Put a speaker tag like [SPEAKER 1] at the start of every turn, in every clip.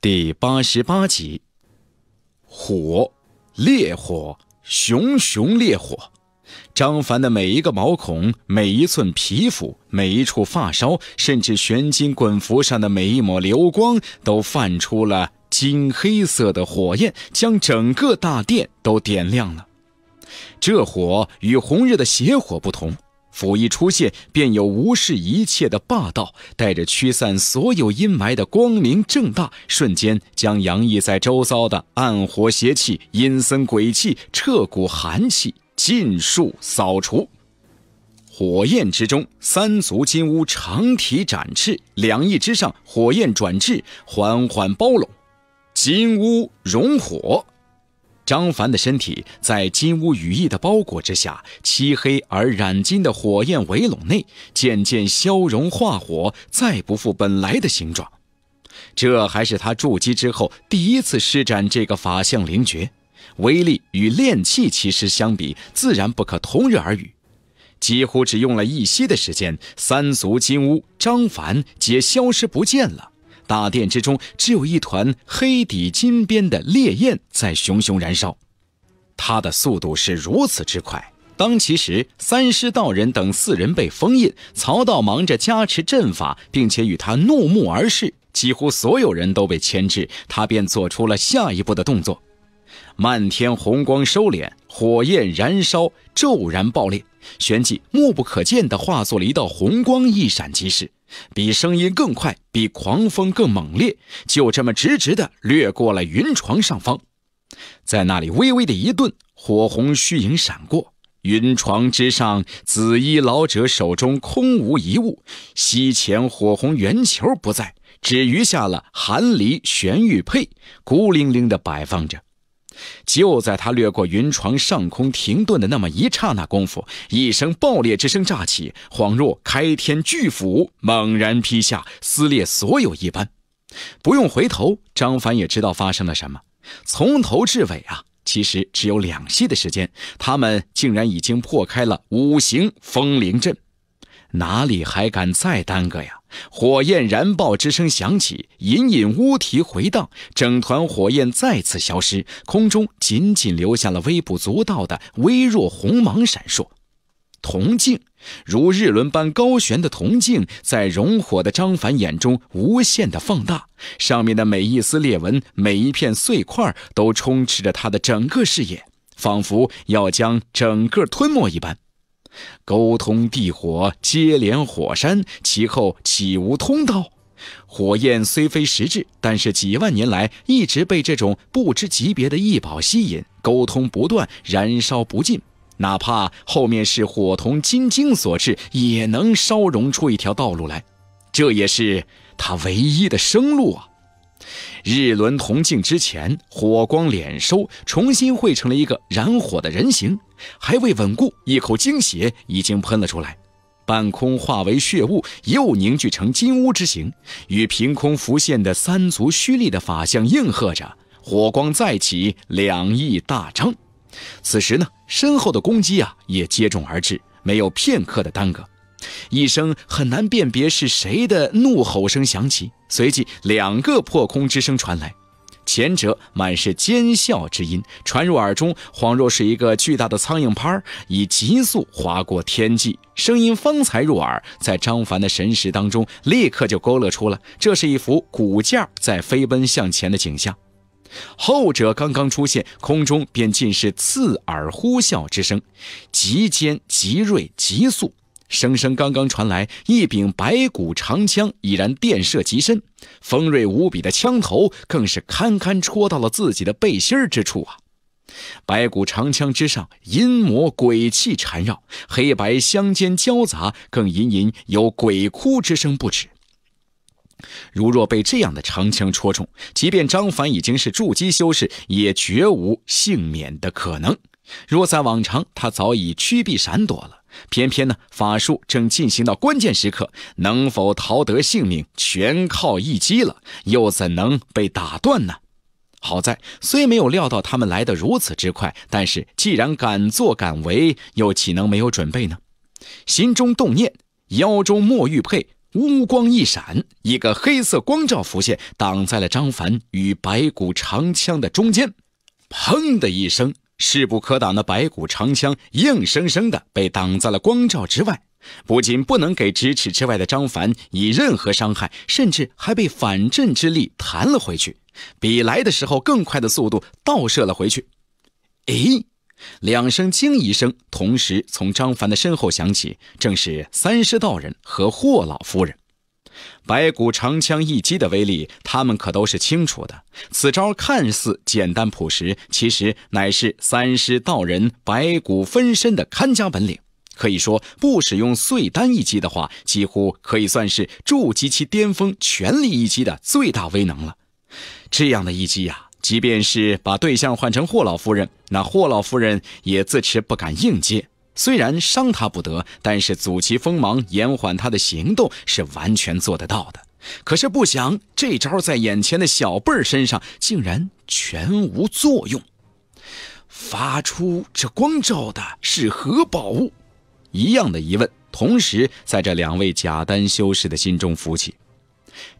[SPEAKER 1] 第八十八集，火，烈火，熊熊烈火。张凡的每一个毛孔、每一寸皮肤、每一处发梢，甚至玄金滚符上的每一抹流光，都泛出了金黑色的火焰，将整个大殿都点亮了。这火与红日的邪火不同。甫一出现，便有无视一切的霸道，带着驱散所有阴霾的光明正大，瞬间将洋溢在周遭的暗火、邪气、阴森鬼气、彻骨寒气尽数扫除。火焰之中，三足金乌长体展翅，两翼之上火焰转翅，缓缓包拢，金乌融火。张凡的身体在金乌羽翼的包裹之下，漆黑而染金的火焰围拢内，渐渐消融化火，再不复本来的形状。这还是他筑基之后第一次施展这个法相灵诀，威力与炼气其实相比，自然不可同日而语。几乎只用了一息的时间，三足金乌张凡皆消失不见了。大殿之中，只有一团黑底金边的烈焰在熊熊燃烧。它的速度是如此之快。当其时，三师道人等四人被封印，曹道忙着加持阵法，并且与他怒目而视。几乎所有人都被牵制，他便做出了下一步的动作。漫天红光收敛，火焰燃烧，骤然爆裂。旋即，目不可见的化作了一道红光，一闪即逝，比声音更快，比狂风更猛烈，就这么直直的掠过了云床上方，在那里微微的一顿，火红虚影闪过，云床之上，紫衣老者手中空无一物，西前火红圆球不在，只余下了寒离玄玉佩，孤零零的摆放着。就在他掠过云床上空停顿的那么一刹那功夫，一声爆裂之声炸起，恍若开天巨斧猛然劈下，撕裂所有一般。不用回头，张凡也知道发生了什么。从头至尾啊，其实只有两息的时间，他们竟然已经破开了五行风灵阵。哪里还敢再耽搁呀？火焰燃爆之声响起，隐隐乌啼回荡，整团火焰再次消失，空中仅仅留下了微不足道的微弱红芒闪烁。铜镜如日轮般高悬的铜镜，在熔火的张凡眼中无限的放大，上面的每一丝裂纹、每一片碎块都充斥着他的整个视野，仿佛要将整个吞没一般。沟通地火，接连火山，其后岂无通道？火焰虽非实质，但是几万年来一直被这种不知级别的异宝吸引，沟通不断，燃烧不尽。哪怕后面是火铜金晶所致，也能烧融出一条道路来。这也是他唯一的生路啊！日轮铜镜之前，火光敛收，重新汇成了一个燃火的人形。还未稳固，一口精血已经喷了出来，半空化为血雾，又凝聚成金乌之形，与凭空浮现的三足虚立的法相应和着，火光再起，两翼大张。此时呢，身后的攻击啊也接踵而至，没有片刻的耽搁，一声很难辨别是谁的怒吼声响起，随即两个破空之声传来。前者满是尖笑之音，传入耳中，恍若是一个巨大的苍蝇拍以急速划过天际。声音方才入耳，在张凡的神识当中，立刻就勾勒出了这是一幅骨架在飞奔向前的景象。后者刚刚出现，空中便尽是刺耳呼啸之声，极尖、极锐、急速。声声刚刚传来，一柄白骨长枪已然电射极深，锋锐无比的枪头更是堪堪戳到了自己的背心之处啊！白骨长枪之上阴魔鬼气缠绕，黑白相间交杂，更隐隐有鬼哭之声不止。如若被这样的长枪戳中，即便张凡已经是筑基修士，也绝无幸免的可能。若在往常，他早已屈臂闪躲了。偏偏呢，法术正进行到关键时刻，能否逃得性命全靠一击了，又怎能被打断呢？好在虽没有料到他们来得如此之快，但是既然敢作敢为，又岂能没有准备呢？心中动念，腰中墨玉佩乌光一闪，一个黑色光照浮现，挡在了张凡与白骨长枪的中间。砰的一声。势不可挡的白骨长枪硬生生的被挡在了光照之外，不仅不能给咫尺之外的张凡以任何伤害，甚至还被反震之力弹了回去，比来的时候更快的速度倒射了回去。诶，两声惊疑声同时从张凡的身后响起，正是三师道人和霍老夫人。白骨长枪一击的威力，他们可都是清楚的。此招看似简单朴实，其实乃是三尸道人白骨分身的看家本领。可以说，不使用碎丹一击的话，几乎可以算是筑基期巅峰全力一击的最大威能了。这样的一击呀，即便是把对象换成霍老夫人，那霍老夫人也自持不敢硬接。虽然伤他不得，但是阻其锋芒、延缓他的行动是完全做得到的。可是不想这招在眼前的小辈儿身上竟然全无作用。发出这光照的是何宝物？一样的疑问同时在这两位假丹修士的心中浮起。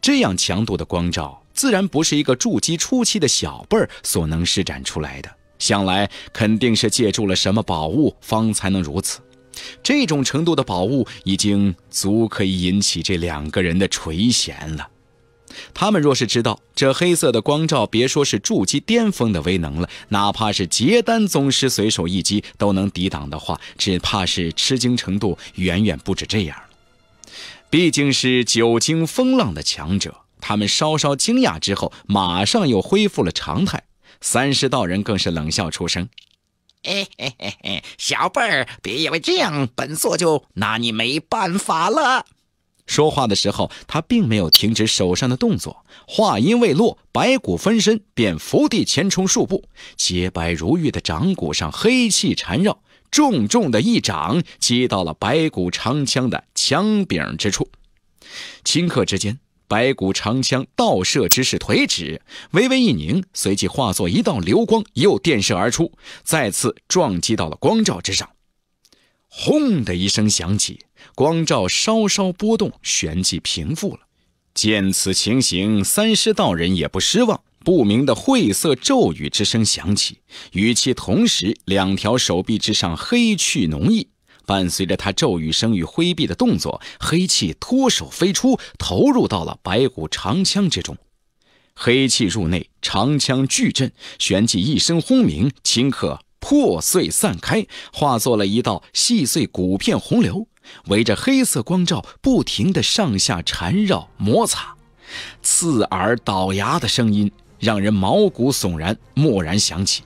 [SPEAKER 1] 这样强度的光照，自然不是一个筑基初期的小辈儿所能施展出来的。想来肯定是借助了什么宝物，方才能如此。这种程度的宝物，已经足可以引起这两个人的垂涎了。他们若是知道这黑色的光照，别说是筑基巅峰的威能了，哪怕是结丹宗师随手一击都能抵挡的话，只怕是吃惊程度远远不止这样了。毕竟是久经风浪的强者，他们稍稍惊讶之后，马上又恢复了常态。三师道人更是冷笑出声：“哎嘿嘿嘿，小辈儿，别以为这样本座就拿你没办法了。”说话的时候，他并没有停止手上的动作。话音未落，白骨分身便伏地前冲数步，洁白如玉的掌骨上黑气缠绕，重重的一掌击到了白骨长枪的枪柄之处，顷刻之间。白骨长枪倒射之势，腿止，微微一凝，随即化作一道流光，又电射而出，再次撞击到了光照之上。轰的一声响起，光照稍稍波动，旋即平复了。见此情形，三师道人也不失望，不明的晦涩咒语之声响起，与其同时，两条手臂之上黑气浓郁。伴随着他咒语声与挥臂的动作，黑气脱手飞出，投入到了白骨长枪之中。黑气入内，长枪巨震，旋即一声轰鸣，顷刻破碎散开，化作了一道细碎骨片洪流，围着黑色光照不停的上下缠绕摩擦，刺耳倒牙的声音让人毛骨悚然，蓦然想起，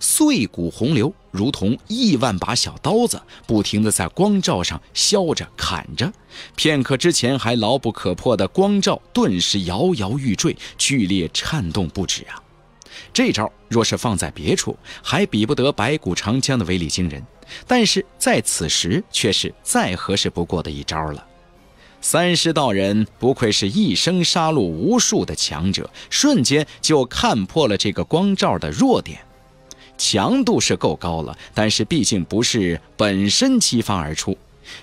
[SPEAKER 1] 碎骨洪流。如同亿万把小刀子，不停的在光照上削着、砍着，片刻之前还牢不可破的光照，顿时摇摇欲坠，剧烈颤动不止啊！这招若是放在别处，还比不得白骨长枪的威力惊人，但是在此时却是再合适不过的一招了。三师道人不愧是一生杀戮无数的强者，瞬间就看破了这个光照的弱点。强度是够高了，但是毕竟不是本身激发而出，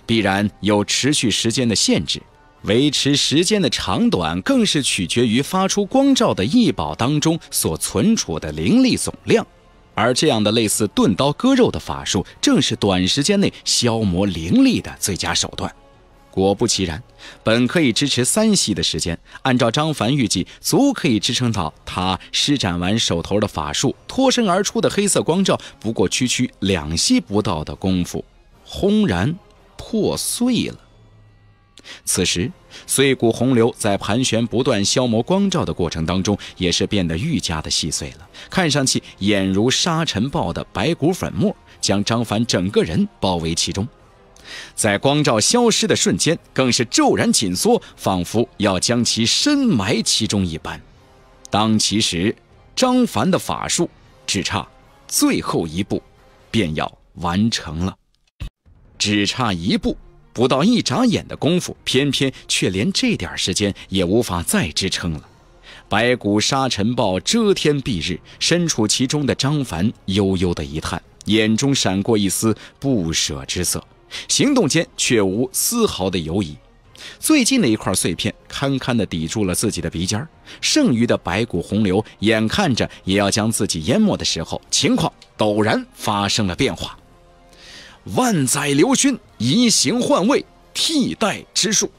[SPEAKER 1] 必然有持续时间的限制。维持时间的长短，更是取决于发出光照的异宝当中所存储的灵力总量。而这样的类似钝刀割肉的法术，正是短时间内消磨灵力的最佳手段。果不其然，本可以支持三息的时间，按照张凡预计，足可以支撑到他施展完手头的法术脱身而出的黑色光照，不过区区两息不到的功夫，轰然破碎了。此时，碎骨洪流在盘旋不断消磨光照的过程当中，也是变得愈加的细碎了，看上去俨如沙尘暴的白骨粉末，将张凡整个人包围其中。在光照消失的瞬间，更是骤然紧缩，仿佛要将其深埋其中一般。当其时，张凡的法术只差最后一步，便要完成了。只差一步，不到一眨眼的功夫，偏偏却连这点时间也无法再支撑了。白骨沙尘暴遮天蔽日，身处其中的张凡悠悠地一叹，眼中闪过一丝不舍之色。行动间却无丝毫的犹疑，最近的一块碎片堪堪的抵住了自己的鼻尖儿，剩余的白骨洪流眼看着也要将自己淹没的时候，情况陡然发生了变化。万载刘勋移形换位替代之术，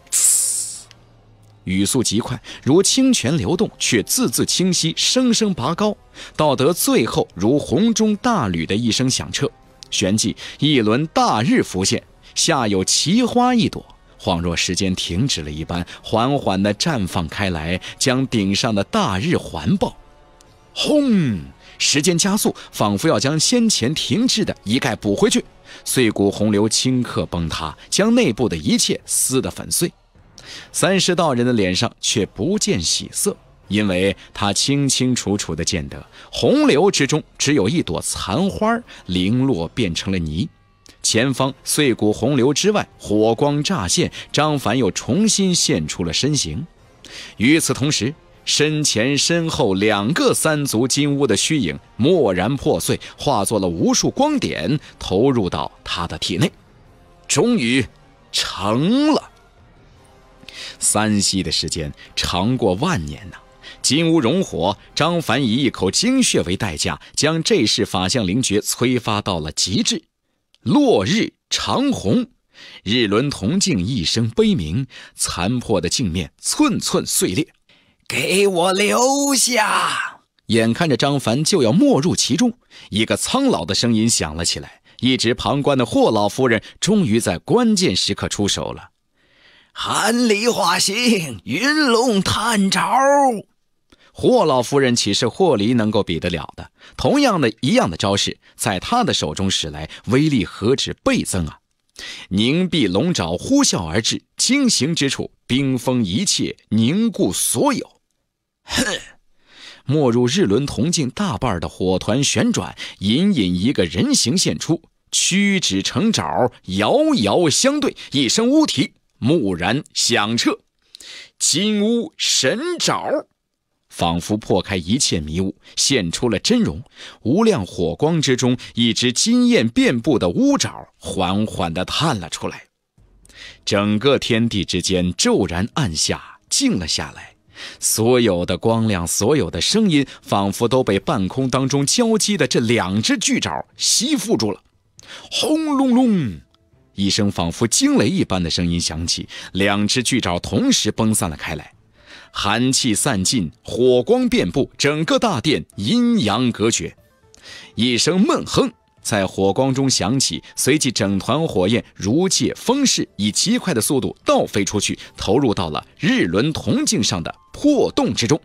[SPEAKER 1] 语速极快，如清泉流动，却字字清晰，声声拔高，到得最后如洪钟大吕的一声响彻。旋即，一轮大日浮现，下有奇花一朵，恍若时间停止了一般，缓缓地绽放开来，将顶上的大日环抱。轰！时间加速，仿佛要将先前停滞的，一概补回去。碎骨洪流顷刻崩塌，将内部的一切撕得粉碎。三十道人的脸上却不见喜色。因为他清清楚楚的见得洪流之中只有一朵残花零落变成了泥，前方碎骨洪流之外火光乍现，张凡又重新现出了身形。与此同时，身前身后两个三足金乌的虚影蓦然破碎，化作了无数光点，投入到他的体内。终于，成了。三息的时间长过万年呐。金乌荣火，张凡以一口精血为代价，将这世法相灵诀催发到了极致。落日长虹，日轮铜镜一声悲鸣，残破的镜面寸寸碎裂。给我留下！眼看着张凡就要没入其中，一个苍老的声音响了起来。一直旁观的霍老夫人终于在关键时刻出手了。寒离化形，云龙探爪。霍老夫人岂是霍离能够比得了的？同样的一样的招式，在他的手中使来，威力何止倍增啊！凝碧龙爪呼啸而至，惊行之处，冰封一切，凝固所有。哼！没入日轮铜镜大半的火团旋转，隐隐一个人形现出，屈指成爪，遥遥相对，一声乌啼，蓦然响彻，金乌神爪。仿佛破开一切迷雾，现出了真容。无量火光之中，一只金焰遍布的乌爪缓缓地探了出来。整个天地之间骤然暗下，静了下来。所有的光亮，所有的声音，仿佛都被半空当中交击的这两只巨爪吸附住了。轰隆隆，一声仿佛惊雷一般的声音响起，两只巨爪同时崩散了开来。寒气散尽，火光遍布整个大殿，阴阳隔绝。一声闷哼在火光中响起，随即整团火焰如借风势，以极快的速度倒飞出去，投入到了日轮铜镜上的破洞之中。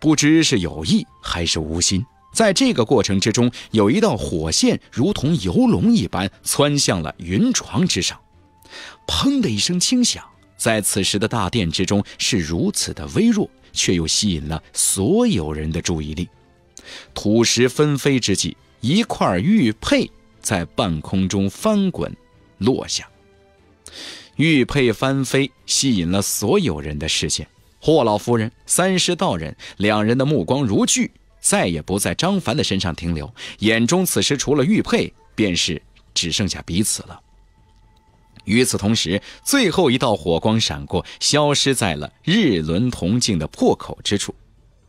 [SPEAKER 1] 不知是有意还是无心，在这个过程之中，有一道火线如同游龙一般窜向了云床之上。砰的一声轻响。在此时的大殿之中，是如此的微弱，却又吸引了所有人的注意力。土石纷飞之际，一块玉佩在半空中翻滚落下。玉佩翻飞，吸引了所有人的视线。霍老夫人、三师道人两人的目光如炬，再也不在张凡的身上停留，眼中此时除了玉佩，便是只剩下彼此了。与此同时，最后一道火光闪过，消失在了日轮铜镜的破口之处。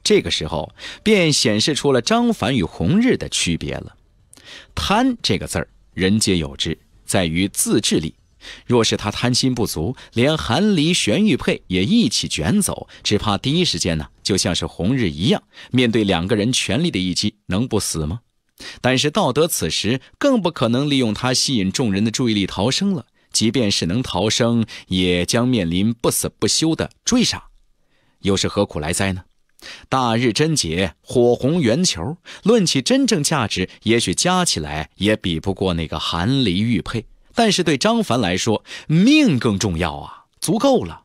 [SPEAKER 1] 这个时候，便显示出了张凡与红日的区别了。贪这个字儿，人皆有之，在于自制力。若是他贪心不足，连寒离玄玉佩也一起卷走，只怕第一时间呢，就像是红日一样，面对两个人全力的一击，能不死吗？但是道德此时更不可能利用他吸引众人的注意力逃生了。即便是能逃生，也将面临不死不休的追杀，又是何苦来哉呢？大日真劫，火红圆球，论起真正价值，也许加起来也比不过那个寒离玉佩。但是对张凡来说，命更重要啊，足够了。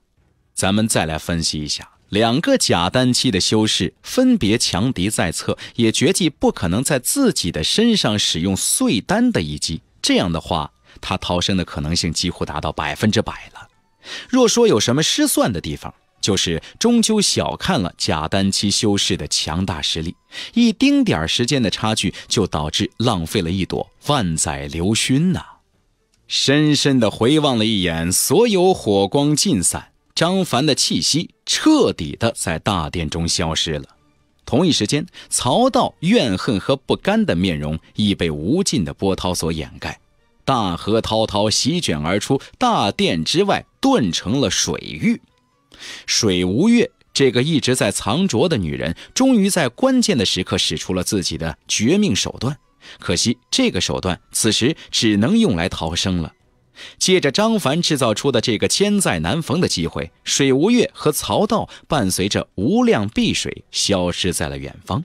[SPEAKER 1] 咱们再来分析一下，两个假丹期的修士，分别强敌在侧，也绝技不可能在自己的身上使用碎丹的一击。这样的话。他逃生的可能性几乎达到百分之百了。若说有什么失算的地方，就是终究小看了贾丹期修士的强大实力。一丁点儿时间的差距，就导致浪费了一朵万载流勋呐！深深的回望了一眼，所有火光尽散，张凡的气息彻底的在大殿中消失了。同一时间，曹道怨恨和不甘的面容已被无尽的波涛所掩盖。大河滔滔席卷而出，大殿之外顿成了水域。水无月这个一直在藏拙的女人，终于在关键的时刻使出了自己的绝命手段。可惜这个手段此时只能用来逃生了。借着张凡制造出的这个千载难逢的机会，水无月和曹道伴随着无量碧水消失在了远方。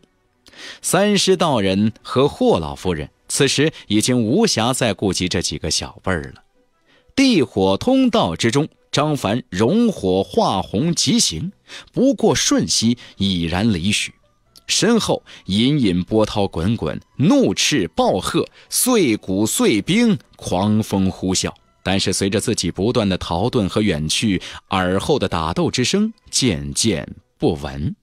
[SPEAKER 1] 三师道人和霍老夫人。此时已经无暇再顾及这几个小辈儿了。地火通道之中，张凡融火化红疾行，不过瞬息已然离许。身后隐隐波涛滚滚，怒斥暴喝，碎骨碎冰，狂风呼啸。但是随着自己不断的逃遁和远去，耳后的打斗之声渐渐不闻。